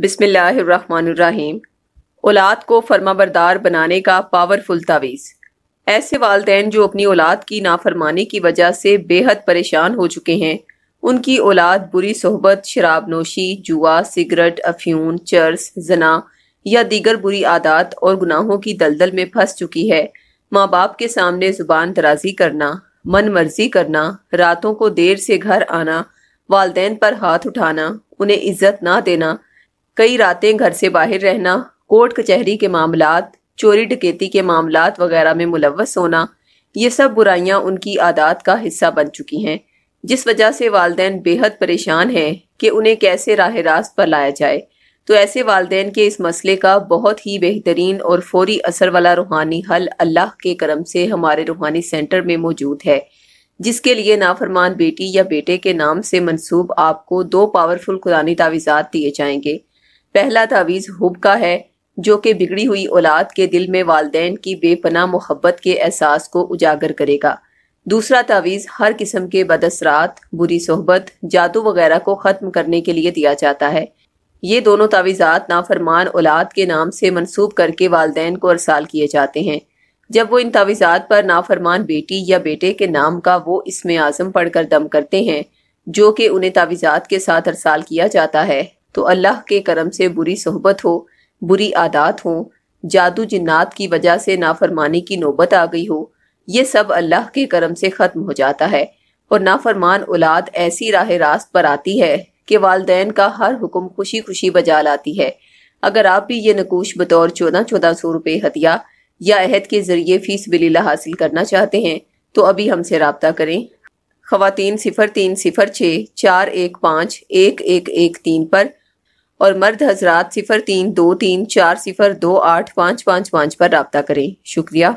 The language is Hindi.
बिसमीम औलाद को फर्माबरदार बनाने का पावरफुल तावीज़ ऐसे वालदेन जो अपनी औलाद की नाफरमानी की वजह से बेहद परेशान हो चुके हैं उनकी औलाद बुरी सोहबत शराब नोशी जुआ सिगरेट अफ्यून चर्स जना या दीगर बुरी आदत और गुनाहों की दलदल में फंस चुकी है माँ बाप के सामने ज़ुबान दराजी करना मन मर्जी करना रातों को देर से घर आना वालदेन पर हाथ उठाना उन्हें इज्जत ना देना कई रातें घर से बाहर रहना कोर्ट कचहरी के मामला चोरी डकैती के मामला वगैरह में मुलवस होना ये सब बुराइयां उनकी आदात का हिस्सा बन चुकी हैं जिस वजह से वालदे बेहद परेशान हैं कि उन्हें कैसे राह रास्त पर लाया जाए तो ऐसे वालदे के इस मसले का बहुत ही बेहतरीन और फौरी असर वाला रूहानी हल अल्लाह के करम से हमारे रूहानी सेंटर में मौजूद है जिसके लिए नाफरमान बेटी या बेटे के नाम से मंसूब आपको दो पावरफुल कुरानी तावीज़ात दिए जाएंगे पहला तावीज़ हुब का है जो कि बिगड़ी हुई औलाद के दिल में वालदेन की बेपना मोहब्बत के एहसास को उजागर करेगा दूसरा तावीज़ हर किस्म के बदसरात बुरी सोहबत जादू वगैरह को ख़त्म करने के लिए दिया जाता है ये दोनों तावीज़ात नाफरमान औलाद के नाम से मनसूब करके वालदेन को अरसाल किए जाते हैं जब वो इन तावीज़ात पर नाफरमान बेटी या बेटे के नाम का वो इसमें आज़म पढ़कर दम करते हैं जो कि उन्हें तावीज़ात के साथ अरसाल किया जाता है तो अल्लाह के करम से बुरी सोहबत हो बुरी आदात हो जादू जिन्नात की वजह से नाफरमानी की नौबत आ गई हो ये सब अल्लाह के करम से ख़त्म हो जाता है और नाफरमान औलाद ऐसी राह रास्त पर आती है कि वालदे का हर हुक्म खुशी खुशी बजा लाती है अगर आप भी ये नकूश बतौर चौदह चौदह सौ रुपये हदिया या अहद के ज़रिए फीस बिलीला हासिल करना चाहते हैं तो अभी हमसे रबता करें ख़वान सिफर तीन सिफर छः चार एक पाँच एक एक एक तीन पर और मर्द हजरात सिफर तीन दो तीन चार सिफर दो आठ पाँच पाँच पाँच पर रबता करें शुक्रिया